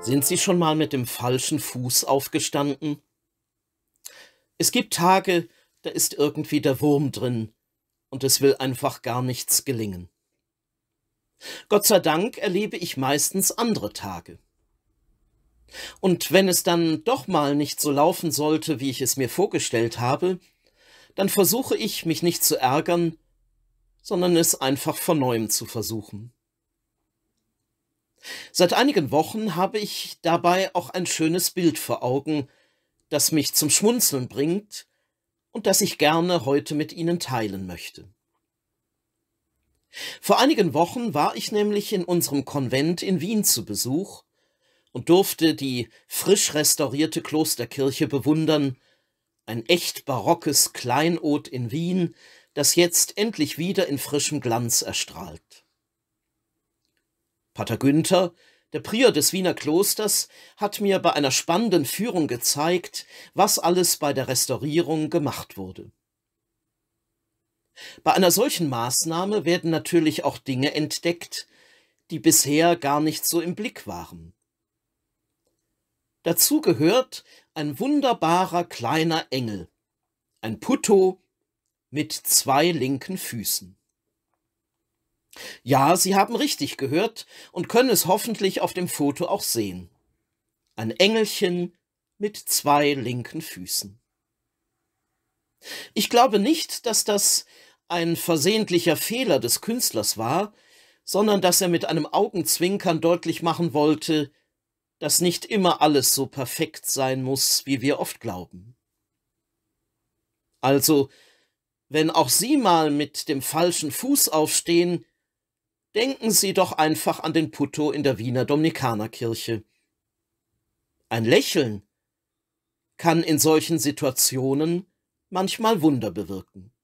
Sind Sie schon mal mit dem falschen Fuß aufgestanden? Es gibt Tage, da ist irgendwie der Wurm drin und es will einfach gar nichts gelingen. Gott sei Dank erlebe ich meistens andere Tage. Und wenn es dann doch mal nicht so laufen sollte, wie ich es mir vorgestellt habe, dann versuche ich, mich nicht zu ärgern, sondern es einfach von neuem zu versuchen. Seit einigen Wochen habe ich dabei auch ein schönes Bild vor Augen, das mich zum Schmunzeln bringt und das ich gerne heute mit Ihnen teilen möchte. Vor einigen Wochen war ich nämlich in unserem Konvent in Wien zu Besuch und durfte die frisch restaurierte Klosterkirche bewundern, ein echt barockes Kleinod in Wien, das jetzt endlich wieder in frischem Glanz erstrahlt. Pater Günther, der Prior des Wiener Klosters, hat mir bei einer spannenden Führung gezeigt, was alles bei der Restaurierung gemacht wurde. Bei einer solchen Maßnahme werden natürlich auch Dinge entdeckt, die bisher gar nicht so im Blick waren. Dazu gehört ein wunderbarer kleiner Engel, ein Putto mit zwei linken Füßen. Ja, Sie haben richtig gehört und können es hoffentlich auf dem Foto auch sehen. Ein Engelchen mit zwei linken Füßen. Ich glaube nicht, dass das ein versehentlicher Fehler des Künstlers war, sondern dass er mit einem Augenzwinkern deutlich machen wollte, dass nicht immer alles so perfekt sein muss, wie wir oft glauben. Also, wenn auch Sie mal mit dem falschen Fuß aufstehen, Denken Sie doch einfach an den Putto in der Wiener Dominikanerkirche. Ein Lächeln kann in solchen Situationen manchmal Wunder bewirken.